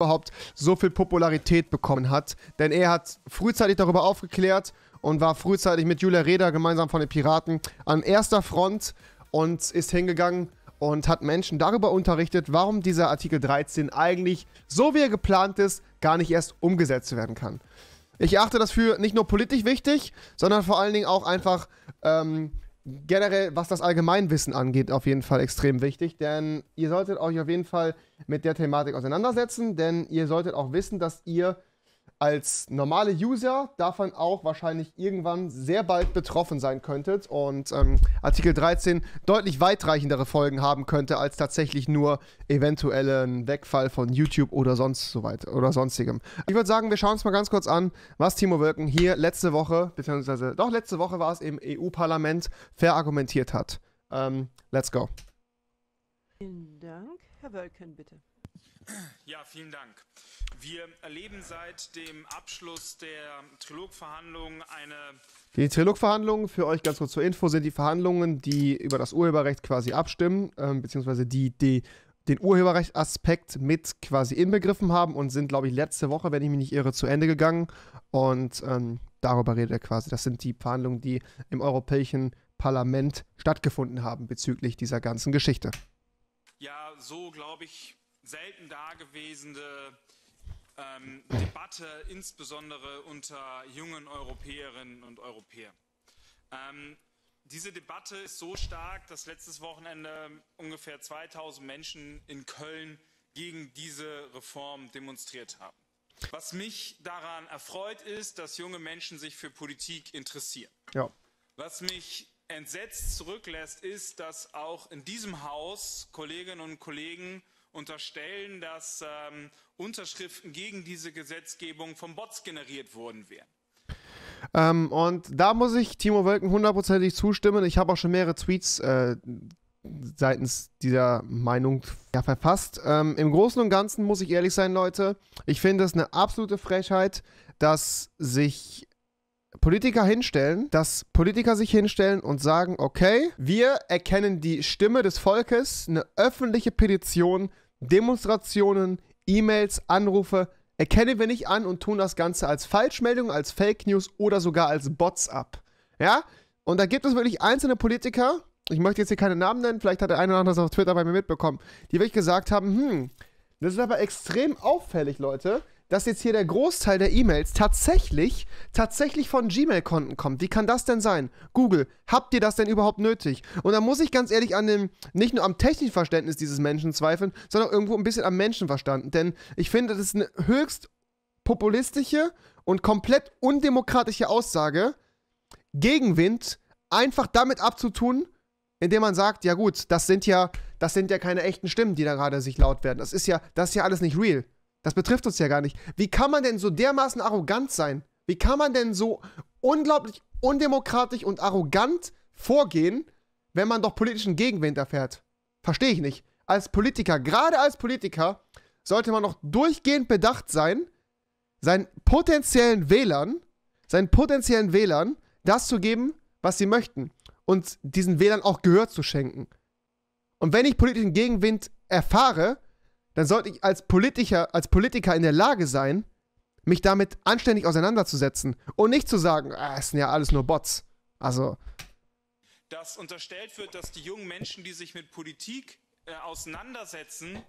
überhaupt so viel Popularität bekommen hat. Denn er hat frühzeitig darüber aufgeklärt und war frühzeitig mit Julia Reda gemeinsam von den Piraten an erster Front und ist hingegangen und hat Menschen darüber unterrichtet, warum dieser Artikel 13 eigentlich, so wie er geplant ist, gar nicht erst umgesetzt werden kann. Ich achte das für nicht nur politisch wichtig, sondern vor allen Dingen auch einfach ähm, generell, was das Allgemeinwissen angeht, auf jeden Fall extrem wichtig, denn ihr solltet euch auf jeden Fall mit der Thematik auseinandersetzen, denn ihr solltet auch wissen, dass ihr als normale User davon auch wahrscheinlich irgendwann sehr bald betroffen sein könntet und ähm, Artikel 13 deutlich weitreichendere Folgen haben könnte als tatsächlich nur eventuellen Wegfall von YouTube oder sonst so weit oder sonstigem. Ich würde sagen, wir schauen uns mal ganz kurz an, was Timo Wölken hier letzte Woche, beziehungsweise doch letzte Woche war es im EU-Parlament, verargumentiert hat. Ähm, let's go. Vielen Dank. Herr Wölken, bitte. Ja, vielen Dank. Wir erleben seit dem Abschluss der Trilogverhandlungen eine. Die Trilogverhandlungen, für euch ganz kurz zur Info, sind die Verhandlungen, die über das Urheberrecht quasi abstimmen, ähm, beziehungsweise die, die den Urheberrechtsaspekt mit quasi inbegriffen haben und sind, glaube ich, letzte Woche, wenn ich mich nicht irre, zu Ende gegangen. Und ähm, darüber redet er quasi. Das sind die Verhandlungen, die im Europäischen Parlament stattgefunden haben bezüglich dieser ganzen Geschichte. Ja, so glaube ich, selten dagewesene ähm, Debatte, insbesondere unter jungen Europäerinnen und Europäern. Ähm, diese Debatte ist so stark, dass letztes Wochenende ungefähr 2000 Menschen in Köln gegen diese Reform demonstriert haben. Was mich daran erfreut, ist, dass junge Menschen sich für Politik interessieren. Ja. Was mich entsetzt zurücklässt, ist, dass auch in diesem Haus Kolleginnen und Kollegen unterstellen, dass ähm, Unterschriften gegen diese Gesetzgebung von Bots generiert worden wären. Ähm, und da muss ich Timo Wölken hundertprozentig zustimmen. Ich habe auch schon mehrere Tweets äh, seitens dieser Meinung ja, verfasst. Ähm, Im Großen und Ganzen muss ich ehrlich sein, Leute. Ich finde es eine absolute Frechheit, dass sich Politiker hinstellen, dass Politiker sich hinstellen und sagen, okay, wir erkennen die Stimme des Volkes, eine öffentliche Petition Demonstrationen, E-Mails, Anrufe erkennen wir nicht an und tun das Ganze als Falschmeldung, als Fake News oder sogar als Bots ab. Ja? Und da gibt es wirklich einzelne Politiker, ich möchte jetzt hier keine Namen nennen, vielleicht hat der eine oder andere das auf Twitter bei mir mitbekommen, die wirklich gesagt haben, hm, das ist aber extrem auffällig, Leute dass jetzt hier der Großteil der E-Mails tatsächlich, tatsächlich von Gmail-Konten kommt. Wie kann das denn sein? Google, habt ihr das denn überhaupt nötig? Und da muss ich ganz ehrlich an dem, nicht nur am technischen Verständnis dieses Menschen zweifeln, sondern irgendwo ein bisschen am Menschenverstand. Denn ich finde, das ist eine höchst populistische und komplett undemokratische Aussage, Gegenwind einfach damit abzutun, indem man sagt, ja gut, das sind ja, das sind ja keine echten Stimmen, die da gerade sich laut werden. Das ist ja, das ist ja alles nicht real. Das betrifft uns ja gar nicht. Wie kann man denn so dermaßen arrogant sein? Wie kann man denn so unglaublich undemokratisch und arrogant vorgehen, wenn man doch politischen Gegenwind erfährt? Verstehe ich nicht. Als Politiker, gerade als Politiker, sollte man noch durchgehend bedacht sein, seinen potenziellen Wählern, seinen potenziellen Wählern das zu geben, was sie möchten und diesen Wählern auch Gehör zu schenken. Und wenn ich politischen Gegenwind erfahre, dann sollte ich als Politiker, als Politiker in der Lage sein, mich damit anständig auseinanderzusetzen und nicht zu sagen, ah, es sind ja alles nur Bots. Also. Dass unterstellt wird, dass die jungen Menschen, die sich mit Politik äh, auseinandersetzen,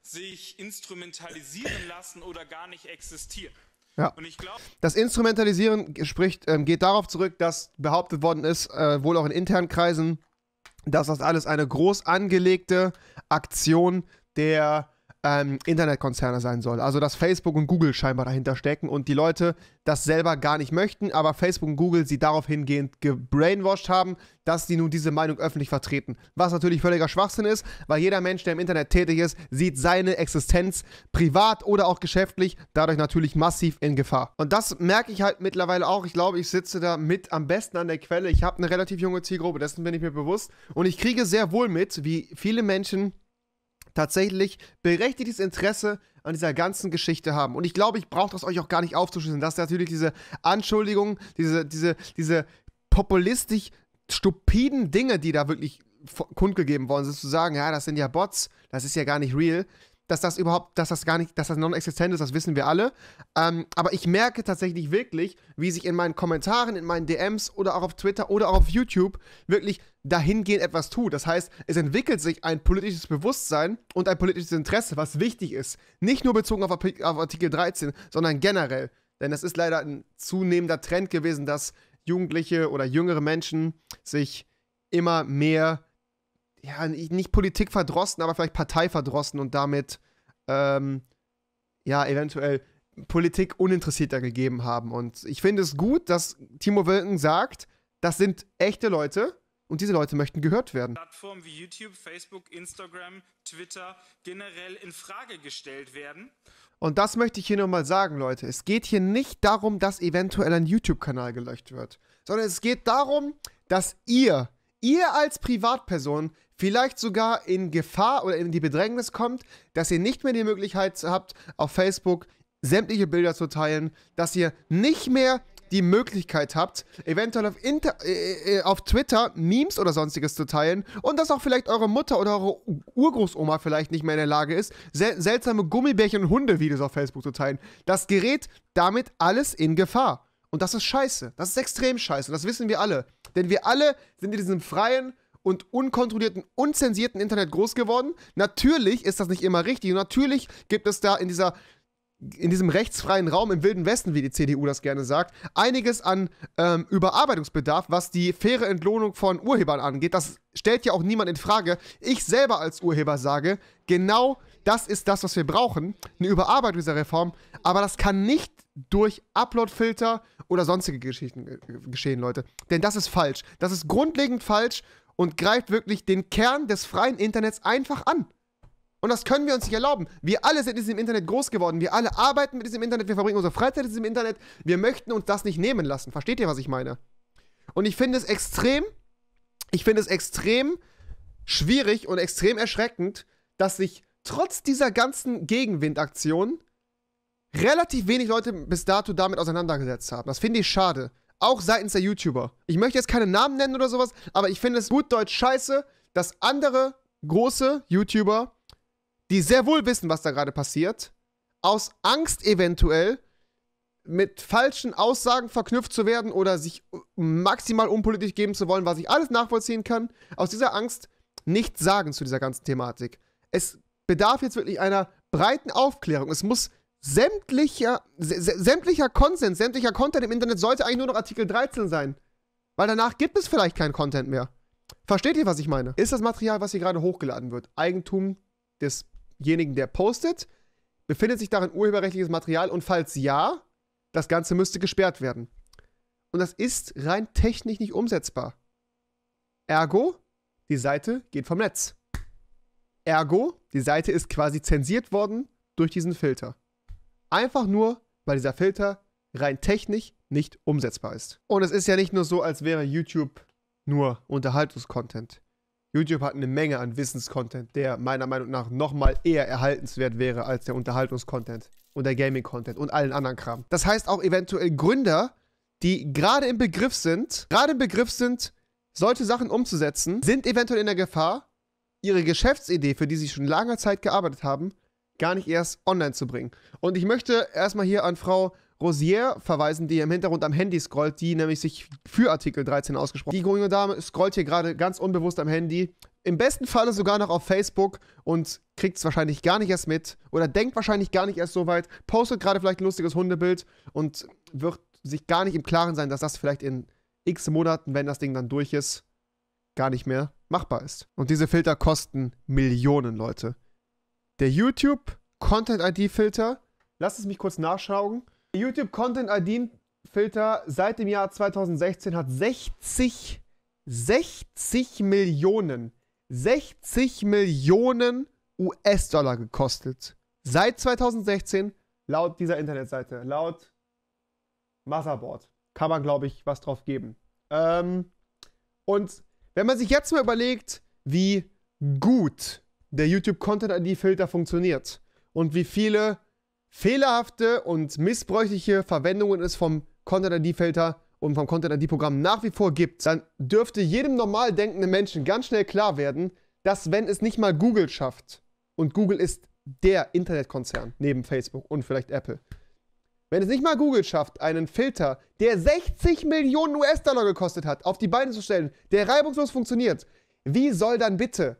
sich instrumentalisieren lassen oder gar nicht existieren. Ja. Glaub, das Instrumentalisieren spricht, ähm, geht darauf zurück, dass behauptet worden ist, äh, wohl auch in internen Kreisen, dass das alles eine groß angelegte Aktion der ähm, Internetkonzerne sein soll. Also dass Facebook und Google scheinbar dahinter stecken und die Leute das selber gar nicht möchten, aber Facebook und Google sie darauf hingehend gebrainwashed haben, dass sie nun diese Meinung öffentlich vertreten. Was natürlich völliger Schwachsinn ist, weil jeder Mensch, der im Internet tätig ist, sieht seine Existenz privat oder auch geschäftlich dadurch natürlich massiv in Gefahr. Und das merke ich halt mittlerweile auch. Ich glaube, ich sitze da mit am besten an der Quelle. Ich habe eine relativ junge Zielgruppe, dessen bin ich mir bewusst. Und ich kriege sehr wohl mit, wie viele Menschen tatsächlich berechtigtes Interesse an dieser ganzen Geschichte haben. Und ich glaube, ich brauche das euch auch gar nicht aufzuschließen, dass natürlich diese Anschuldigungen, diese, diese, diese populistisch stupiden Dinge, die da wirklich kundgegeben worden sind, zu sagen, ja, das sind ja Bots, das ist ja gar nicht real, dass das überhaupt, dass das gar nicht, dass das non-existent ist, das wissen wir alle. Ähm, aber ich merke tatsächlich wirklich, wie sich in meinen Kommentaren, in meinen DMs oder auch auf Twitter oder auch auf YouTube wirklich dahingehend etwas tut. Das heißt, es entwickelt sich ein politisches Bewusstsein und ein politisches Interesse, was wichtig ist. Nicht nur bezogen auf, Artikel 13, sondern generell. Denn es ist leider ein zunehmender Trend gewesen, dass Jugendliche oder jüngere Menschen sich immer mehr, ja, nicht Politik verdrossen, aber vielleicht Partei verdrossen und damit, ähm, ja, eventuell Politik uninteressierter gegeben haben. Und ich finde es gut, dass Timo Wilken sagt, das sind echte Leute, und diese Leute möchten gehört werden. Plattformen wie YouTube, Facebook, Instagram, Twitter generell in Frage gestellt werden. Und das möchte ich hier nochmal sagen, Leute. Es geht hier nicht darum, dass eventuell ein YouTube-Kanal gelöscht wird, sondern es geht darum, dass ihr, ihr als Privatperson, vielleicht sogar in Gefahr oder in die Bedrängnis kommt, dass ihr nicht mehr die Möglichkeit habt, auf Facebook sämtliche Bilder zu teilen, dass ihr nicht mehr die Möglichkeit habt, eventuell auf, Inter äh, äh, äh, auf Twitter Memes oder sonstiges zu teilen und dass auch vielleicht eure Mutter oder eure Urgroßoma vielleicht nicht mehr in der Lage ist, sel seltsame Gummibärchen und Hunde-Videos auf Facebook zu teilen. Das gerät damit alles in Gefahr. Und das ist scheiße. Das ist extrem scheiße. Und das wissen wir alle. Denn wir alle sind in diesem freien und unkontrollierten, unzensierten Internet groß geworden. Natürlich ist das nicht immer richtig. Und natürlich gibt es da in dieser in diesem rechtsfreien Raum im Wilden Westen, wie die CDU das gerne sagt, einiges an ähm, Überarbeitungsbedarf, was die faire Entlohnung von Urhebern angeht. Das stellt ja auch niemand in Frage. Ich selber als Urheber sage, genau das ist das, was wir brauchen, eine Überarbeitung dieser Reform. Aber das kann nicht durch Uploadfilter oder sonstige Geschichten äh, geschehen, Leute. Denn das ist falsch. Das ist grundlegend falsch und greift wirklich den Kern des freien Internets einfach an. Und das können wir uns nicht erlauben. Wir alle sind in diesem Internet groß geworden. Wir alle arbeiten mit diesem Internet. Wir verbringen unsere Freizeit in diesem Internet. Wir möchten uns das nicht nehmen lassen. Versteht ihr, was ich meine? Und ich finde es extrem, ich finde es extrem schwierig und extrem erschreckend, dass sich trotz dieser ganzen Gegenwindaktion relativ wenig Leute bis dato damit auseinandergesetzt haben. Das finde ich schade. Auch seitens der YouTuber. Ich möchte jetzt keine Namen nennen oder sowas, aber ich finde es gut deutsch scheiße, dass andere große YouTuber die sehr wohl wissen, was da gerade passiert, aus Angst eventuell mit falschen Aussagen verknüpft zu werden oder sich maximal unpolitisch geben zu wollen, was ich alles nachvollziehen kann, aus dieser Angst nichts sagen zu dieser ganzen Thematik. Es bedarf jetzt wirklich einer breiten Aufklärung. Es muss sämtlicher, sämtlicher Konsens, sämtlicher Content im Internet sollte eigentlich nur noch Artikel 13 sein. Weil danach gibt es vielleicht keinen Content mehr. Versteht ihr, was ich meine? Ist das Material, was hier gerade hochgeladen wird, Eigentum des desjenigen, der postet? Befindet sich darin urheberrechtliches Material und falls ja, das Ganze müsste gesperrt werden. Und das ist rein technisch nicht umsetzbar. Ergo, die Seite geht vom Netz. Ergo, die Seite ist quasi zensiert worden durch diesen Filter. Einfach nur, weil dieser Filter rein technisch nicht umsetzbar ist. Und es ist ja nicht nur so, als wäre YouTube nur Unterhaltungskontent. YouTube hat eine Menge an Wissenscontent, der meiner Meinung nach nochmal eher erhaltenswert wäre als der Unterhaltungskontent und der Gaming-Content und allen anderen Kram. Das heißt auch eventuell Gründer, die gerade im Begriff sind, gerade im Begriff sind, solche Sachen umzusetzen, sind eventuell in der Gefahr, ihre Geschäftsidee, für die sie schon lange Zeit gearbeitet haben, gar nicht erst online zu bringen. Und ich möchte erstmal hier an Frau Rosier verweisen, die im Hintergrund am Handy scrollt, die nämlich sich für Artikel 13 ausgesprochen hat. Die junge Dame scrollt hier gerade ganz unbewusst am Handy, im besten Falle sogar noch auf Facebook und kriegt es wahrscheinlich gar nicht erst mit oder denkt wahrscheinlich gar nicht erst so weit, postet gerade vielleicht ein lustiges Hundebild und wird sich gar nicht im Klaren sein, dass das vielleicht in x Monaten, wenn das Ding dann durch ist, gar nicht mehr machbar ist. Und diese Filter kosten Millionen, Leute. Der YouTube Content-ID-Filter, lasst es mich kurz nachschauen, YouTube Content ID Filter seit dem Jahr 2016 hat 60, 60 Millionen, 60 Millionen US-Dollar gekostet. Seit 2016, laut dieser Internetseite, laut Motherboard. Kann man, glaube ich, was drauf geben. Ähm, und wenn man sich jetzt mal überlegt, wie gut der YouTube Content ID Filter funktioniert und wie viele fehlerhafte und missbräuchliche Verwendungen es vom Content ID-Filter und vom Content ID-Programm nach wie vor gibt, dann dürfte jedem normal denkenden Menschen ganz schnell klar werden, dass wenn es nicht mal Google schafft, und Google ist der Internetkonzern neben Facebook und vielleicht Apple, wenn es nicht mal Google schafft, einen Filter, der 60 Millionen US-Dollar gekostet hat, auf die Beine zu stellen, der reibungslos funktioniert, wie soll dann bitte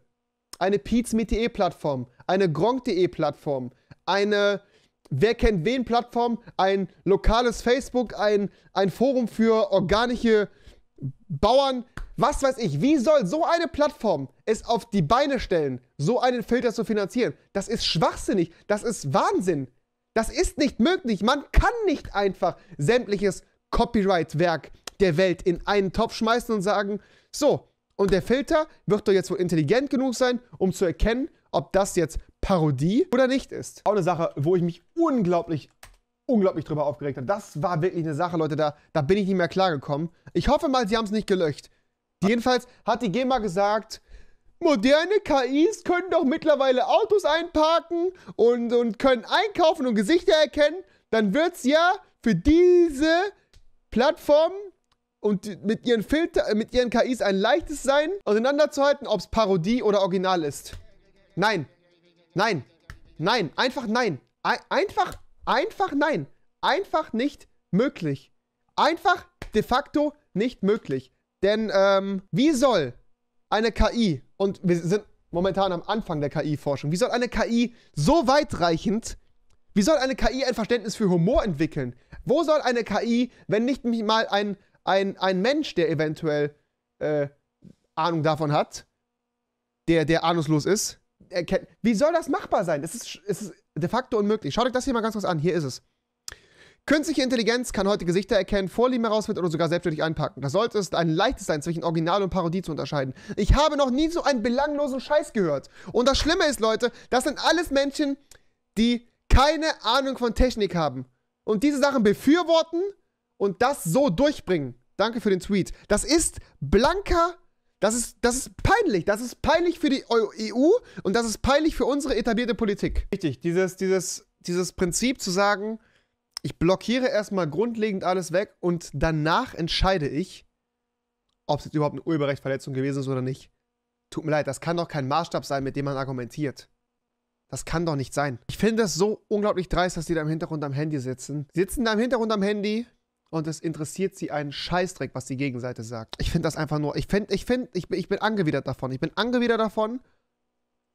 eine Pete.me.de-Plattform, eine Gronk.de-Plattform, eine wer kennt wen Plattform, ein lokales Facebook, ein, ein Forum für organische Bauern, was weiß ich. Wie soll so eine Plattform es auf die Beine stellen, so einen Filter zu finanzieren? Das ist schwachsinnig, das ist Wahnsinn. Das ist nicht möglich. Man kann nicht einfach sämtliches Copyright-Werk der Welt in einen Topf schmeißen und sagen, so, und der Filter wird doch jetzt wohl intelligent genug sein, um zu erkennen, ob das jetzt Parodie oder nicht ist. Auch eine Sache, wo ich mich unglaublich, unglaublich drüber aufgeregt habe. Das war wirklich eine Sache, Leute, da, da bin ich nicht mehr klargekommen. Ich hoffe mal, sie haben es nicht gelöscht. Jedenfalls hat die GEMA gesagt, moderne KIs können doch mittlerweile Autos einparken und, und können einkaufen und Gesichter erkennen. Dann wird es ja für diese Plattform und mit ihren Filter, mit ihren KIs ein leichtes sein, auseinanderzuhalten, ob es Parodie oder Original ist. Nein, Nein. Nein. Einfach nein. Einfach, einfach nein. Einfach nicht möglich. Einfach de facto nicht möglich. Denn ähm, wie soll eine KI, und wir sind momentan am Anfang der KI-Forschung, wie soll eine KI so weitreichend, wie soll eine KI ein Verständnis für Humor entwickeln? Wo soll eine KI, wenn nicht mal ein, ein, ein Mensch, der eventuell äh, Ahnung davon hat, der, der ahnungslos ist, erkennen. Wie soll das machbar sein? Es ist, es ist de facto unmöglich. Schaut euch das hier mal ganz kurz an. Hier ist es. Künstliche Intelligenz kann heute Gesichter erkennen, Vorlieben herausfinden oder sogar selbstständig einpacken. Das sollte es ein leichtes sein, zwischen Original und Parodie zu unterscheiden. Ich habe noch nie so einen belanglosen Scheiß gehört. Und das Schlimme ist, Leute, das sind alles Menschen, die keine Ahnung von Technik haben. Und diese Sachen befürworten und das so durchbringen. Danke für den Tweet. Das ist blanker das ist, das ist peinlich. Das ist peinlich für die EU e und das ist peinlich für unsere etablierte Politik. Richtig, dieses, dieses, dieses Prinzip zu sagen, ich blockiere erstmal grundlegend alles weg und danach entscheide ich, ob es überhaupt eine Urheberrechtsverletzung gewesen ist oder nicht. Tut mir leid, das kann doch kein Maßstab sein, mit dem man argumentiert. Das kann doch nicht sein. Ich finde das so unglaublich dreist, dass die da im Hintergrund am Handy sitzen. sitzen da im Hintergrund am Handy, und es interessiert sie einen Scheißdreck, was die Gegenseite sagt. Ich finde das einfach nur, ich finde, ich finde, ich, ich bin angewidert davon. Ich bin angewidert davon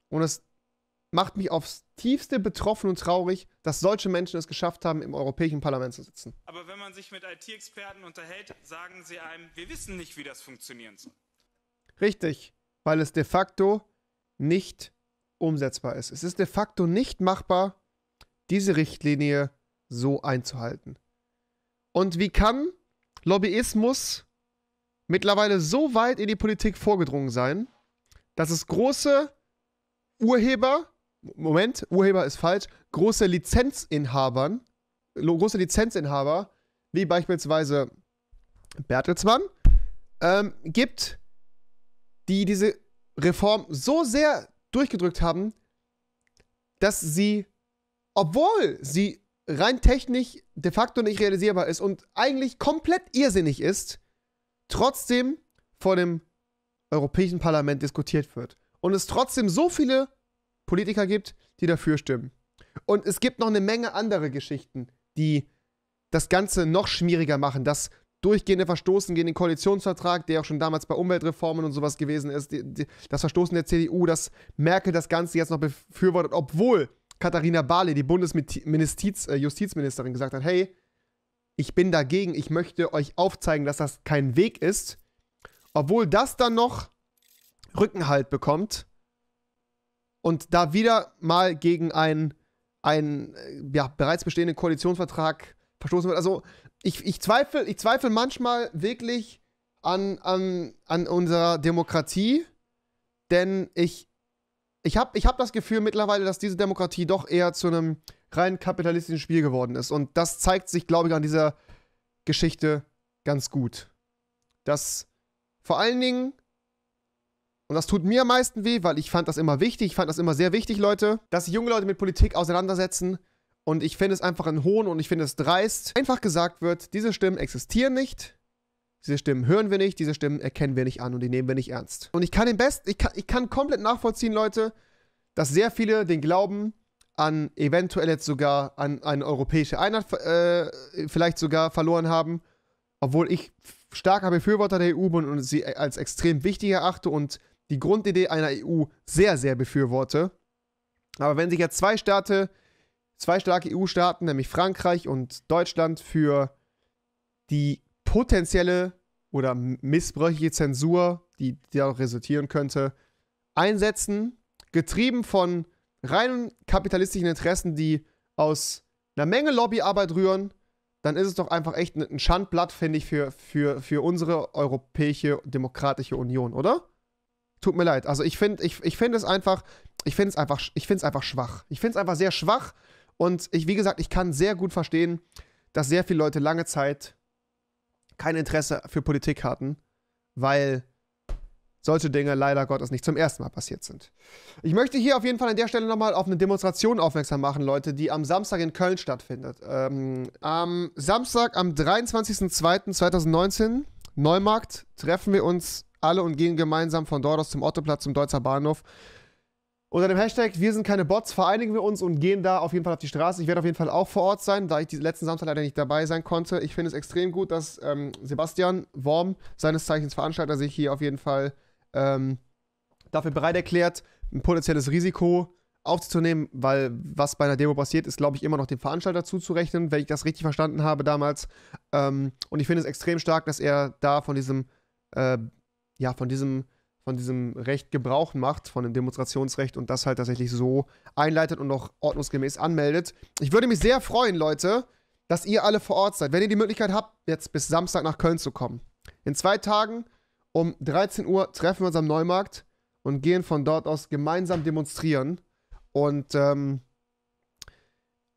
und es macht mich aufs tiefste betroffen und traurig, dass solche Menschen es geschafft haben, im Europäischen Parlament zu sitzen. Aber wenn man sich mit IT-Experten unterhält, sagen sie einem, wir wissen nicht, wie das funktionieren soll. Richtig, weil es de facto nicht umsetzbar ist. Es ist de facto nicht machbar, diese Richtlinie so einzuhalten. Und wie kann Lobbyismus mittlerweile so weit in die Politik vorgedrungen sein, dass es große Urheber, Moment, Urheber ist falsch, große Lizenzinhabern, große Lizenzinhaber, wie beispielsweise Bertelsmann, ähm, gibt, die diese Reform so sehr durchgedrückt haben, dass sie, obwohl sie rein technisch de facto nicht realisierbar ist und eigentlich komplett irrsinnig ist, trotzdem vor dem Europäischen Parlament diskutiert wird. Und es trotzdem so viele Politiker gibt, die dafür stimmen. Und es gibt noch eine Menge andere Geschichten, die das Ganze noch schmieriger machen. Das durchgehende Verstoßen gegen den Koalitionsvertrag, der auch schon damals bei Umweltreformen und sowas gewesen ist, das Verstoßen der CDU, dass Merkel das Ganze jetzt noch befürwortet, obwohl Katharina Barley, die Bundesjustizministerin, äh, gesagt hat, hey, ich bin dagegen, ich möchte euch aufzeigen, dass das kein Weg ist, obwohl das dann noch Rückenhalt bekommt und da wieder mal gegen einen, einen äh, ja, bereits bestehenden Koalitionsvertrag verstoßen wird. Also ich, ich, zweifle, ich zweifle manchmal wirklich an, an, an unserer Demokratie, denn ich ich habe ich hab das Gefühl mittlerweile, dass diese Demokratie doch eher zu einem rein kapitalistischen Spiel geworden ist. Und das zeigt sich, glaube ich, an dieser Geschichte ganz gut. Dass vor allen Dingen, und das tut mir am meisten weh, weil ich fand das immer wichtig, ich fand das immer sehr wichtig, Leute, dass sich junge Leute mit Politik auseinandersetzen. Und ich finde es einfach ein Hohn und ich finde es dreist. Einfach gesagt wird, diese Stimmen existieren nicht. Diese Stimmen hören wir nicht, diese Stimmen erkennen wir nicht an und die nehmen wir nicht ernst. Und ich kann den Best, ich kann, ich kann komplett nachvollziehen, Leute, dass sehr viele den Glauben an eventuell jetzt sogar an eine europäische Einheit äh, vielleicht sogar verloren haben, obwohl ich starker Befürworter der EU bin und sie als extrem wichtig erachte und die Grundidee einer EU sehr, sehr befürworte. Aber wenn sich jetzt zwei Staaten, zwei starke EU-Staaten, nämlich Frankreich und Deutschland, für die potenzielle oder missbräuchliche Zensur, die, die daraus resultieren könnte, einsetzen, getrieben von reinen kapitalistischen Interessen, die aus einer Menge Lobbyarbeit rühren, dann ist es doch einfach echt ein Schandblatt, finde ich, für, für, für unsere europäische demokratische Union, oder? Tut mir leid. Also ich finde ich, ich find es einfach, ich finde es einfach, ich finde es einfach schwach. Ich finde es einfach sehr schwach und ich, wie gesagt, ich kann sehr gut verstehen, dass sehr viele Leute lange Zeit kein Interesse für Politik hatten, weil solche Dinge leider Gottes nicht zum ersten Mal passiert sind. Ich möchte hier auf jeden Fall an der Stelle nochmal auf eine Demonstration aufmerksam machen, Leute, die am Samstag in Köln stattfindet. Ähm, am Samstag, am 23.02.2019, Neumarkt, treffen wir uns alle und gehen gemeinsam von dort aus zum Ottoplatz, zum Deutzer Bahnhof unter dem Hashtag Wir sind keine Bots vereinigen wir uns und gehen da auf jeden Fall auf die Straße. Ich werde auf jeden Fall auch vor Ort sein, da ich diesen letzten Samstag leider nicht dabei sein konnte. Ich finde es extrem gut, dass ähm, Sebastian Worm, seines Zeichens Veranstalter, sich hier auf jeden Fall ähm, dafür bereit erklärt, ein potenzielles Risiko aufzunehmen, weil was bei einer Demo passiert, ist, glaube ich, immer noch dem Veranstalter zuzurechnen, wenn ich das richtig verstanden habe damals. Ähm, und ich finde es extrem stark, dass er da von diesem, äh, ja, von diesem von diesem Recht Gebrauch macht, von dem Demonstrationsrecht und das halt tatsächlich so einleitet und auch ordnungsgemäß anmeldet. Ich würde mich sehr freuen, Leute, dass ihr alle vor Ort seid. Wenn ihr die Möglichkeit habt, jetzt bis Samstag nach Köln zu kommen. In zwei Tagen um 13 Uhr treffen wir uns am Neumarkt und gehen von dort aus gemeinsam demonstrieren. Und ähm,